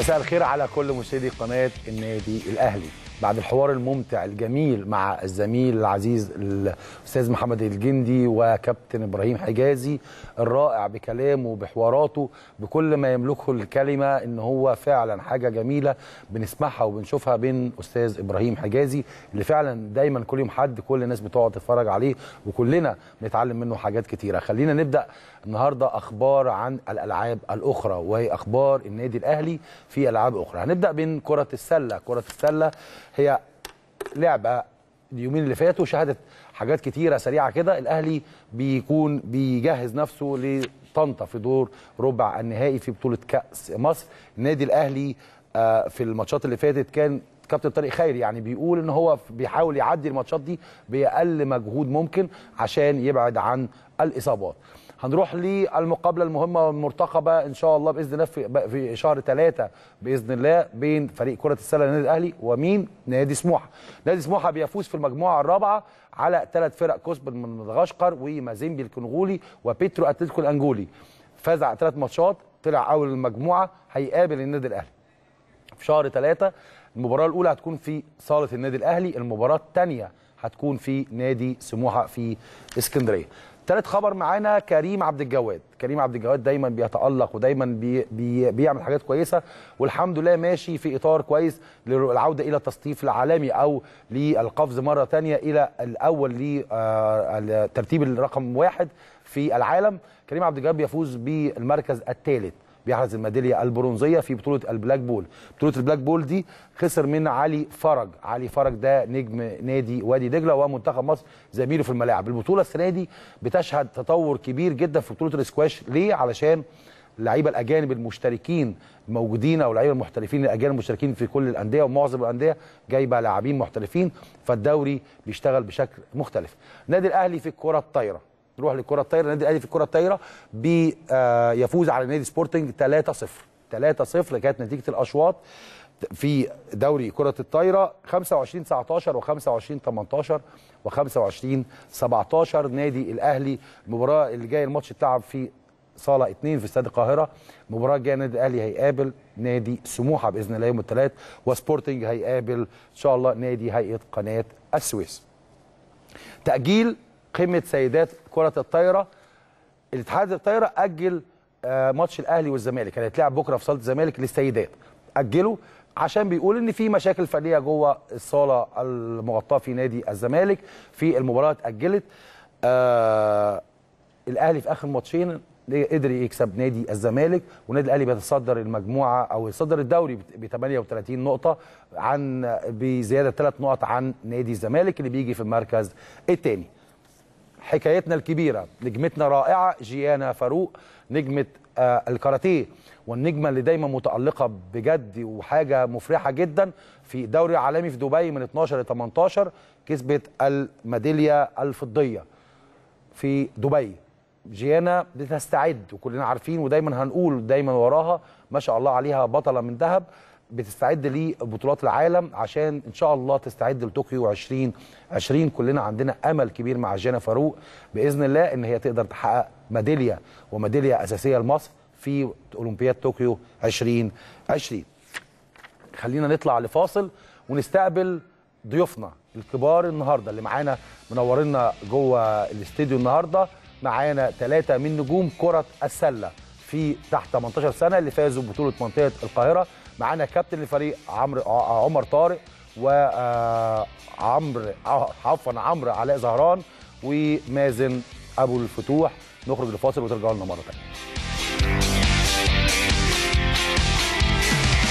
مساء الخير على كل مشاهدي قناه النادي الاهلي بعد الحوار الممتع الجميل مع الزميل العزيز الاستاذ محمد الجندي وكابتن ابراهيم حجازي الرائع بكلامه بحواراته بكل ما يملكه الكلمه ان هو فعلا حاجه جميله بنسمعها وبنشوفها بين استاذ ابراهيم حجازي اللي فعلا دايما كل يوم حد كل الناس بتقعد تتفرج عليه وكلنا بنتعلم منه حاجات كتيره خلينا نبدا النهارده اخبار عن الالعاب الاخرى وهي اخبار النادي الاهلي في العاب اخرى هنبدا بين كره السله كره السله هي لعبه اليومين اللي فاتوا شهدت حاجات كتيره سريعه كده الاهلي بيكون بيجهز نفسه لطنطا في دور ربع النهائي في بطوله كاس مصر النادي الاهلي آه، في الماتشات اللي فاتت كان كابتن طارق خير يعني بيقول ان هو بيحاول يعدي الماتشات دي باقل مجهود ممكن عشان يبعد عن الاصابات هنروح للمقابله المهمه والمرتقبه ان شاء الله باذن الله في, في شهر ثلاثة باذن الله بين فريق كره السله النادي الاهلي ومين نادي سموحه نادي سموحه بيفوز في المجموعه الرابعه على ثلاث فرق كسب من مدغشقر ومازيمبي الكونغولي وبيترو اتلتيكو الانجولي فاز على ثلاث ماتشات طلع اول المجموعه هيقابل النادي الاهلي في شهر ثلاثة المباراه الاولى هتكون في صاله النادي الاهلي المباراه الثانيه هتكون في نادي سموحه في اسكندريه ثالث خبر معانا كريم عبد الجواد كريم عبد الجواد دايما بيتالق ودايما بي بي بيعمل حاجات كويسه والحمد لله ماشي في اطار كويس للعوده الى التصنيف العالمي او للقفز مره ثانيه الى الاول لترتيب آه، الرقم واحد في العالم كريم عبد الجواد بيفوز بالمركز الثالث بيحرز الميداليه البرونزيه في بطوله البلاك بول بطوله البلاك بول دي خسر من علي فرج علي فرج ده نجم نادي وادي دجله ومنتخب مصر زميله في الملاعب البطوله السنه دي بتشهد تطور كبير جدا في بطوله الاسكواش ليه علشان اللعيبه الاجانب المشتركين موجودين او اللعيبه المحترفين الاجانب المشتركين في كل الانديه ومعظم الانديه جايبه لاعبين محترفين فالدوري بيشتغل بشكل مختلف. النادي الاهلي في الكره الطايره تروح للكره الطايره النادي الاهلي في الكره الطايره بيفوز آه، على نادي سبورتنج 3-0 3-0 كانت نتيجه الاشواط في دوري كره الطايره 25 19 و25 18 و25 17 نادي الاهلي المباراه اللي جايه الماتش اتلعب في صاله 2 في استاد القاهره المباراه الجايه النادي الاهلي هيقابل نادي سموحه باذن الله يوم الثلاث وسبورتنج هيقابل ان شاء الله نادي هيئه قناه السويس تاجيل قمه سيدات كره الطايره الاتحاد الطايره اجل آه، ماتش الاهلي والزمالك اللي يعني هيتلعب بكره في صاله الزمالك للسيدات اجله عشان بيقول ان في مشاكل فنيه جوه الصاله المغطاه في نادي الزمالك في المباراه اتاجلت آه الاهلي في اخر ماتشين قدر يكسب نادي الزمالك والنادي الاهلي بيتصدر المجموعه او يتصدر الدوري ب 38 نقطه عن بزياده ثلاث نقط عن نادي الزمالك اللي بيجي في المركز الثاني حكايتنا الكبيرة نجمتنا رائعة جيانا فاروق نجمة آه، الكاراتيه والنجمة اللي دايما متألقة بجد وحاجة مفرحة جدا في دوري عالمي في دبي من 12 ل 18 كسبت الميدالية الفضية في دبي جيانا بتستعد وكلنا عارفين ودايما هنقول دايما وراها ما شاء الله عليها بطلة من ذهب بتستعد لبطولات العالم عشان ان شاء الله تستعد لطوكيو 2020 كلنا عندنا امل كبير مع جينا فاروق باذن الله ان هي تقدر تحقق ميداليه وميداليه اساسيه لمصر في اولمبياد طوكيو 2020 خلينا نطلع لفاصل ونستقبل ضيوفنا الكبار النهارده اللي معانا منورينا جوه الاستديو النهارده معانا ثلاثه من نجوم كره السله في تحت 18 سنه اللي فازوا ببطوله منطقه القاهره معانا كابتن الفريق عمرو عمر طارق وعمرو آه، عفوا عمرو علاء زهران ومازن ابو الفتوح نخرج لفاصل وترجعوا لنا مره ثانيه